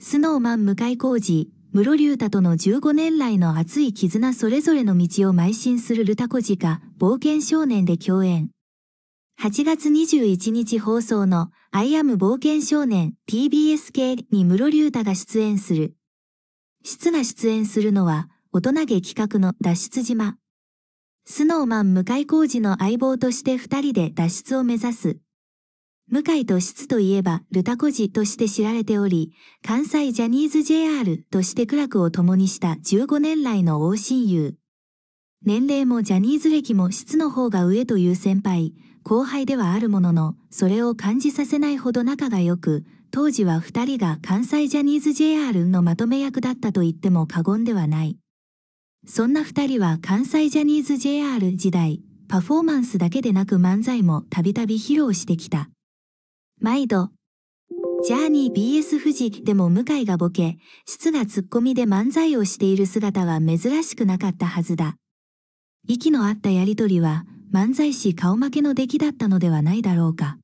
スノーマン向井浩二、室龍太との15年来の熱い絆それぞれの道を邁進するルタコジが冒険少年で共演。8月21日放送の I am 冒険少年 TBS 系に室龍太が出演する。室が出演するのは大人げ企画の脱出島。スノーマン向井浩二の相棒として二人で脱出を目指す向井と室といえば、ルタコジとして知られており、関西ジャニーズ JR として苦楽を共にした15年来の大親友。年齢もジャニーズ歴も質の方が上という先輩、後輩ではあるものの、それを感じさせないほど仲が良く、当時は二人が関西ジャニーズ JR のまとめ役だったと言っても過言ではない。そんな二人は関西ジャニーズ JR 時代、パフォーマンスだけでなく漫才もたびたび披露してきた。毎度。ジャーニー BS 富士でも向井がボケ、質がツッコミで漫才をしている姿は珍しくなかったはずだ。息の合ったやりとりは、漫才師顔負けの出来だったのではないだろうか。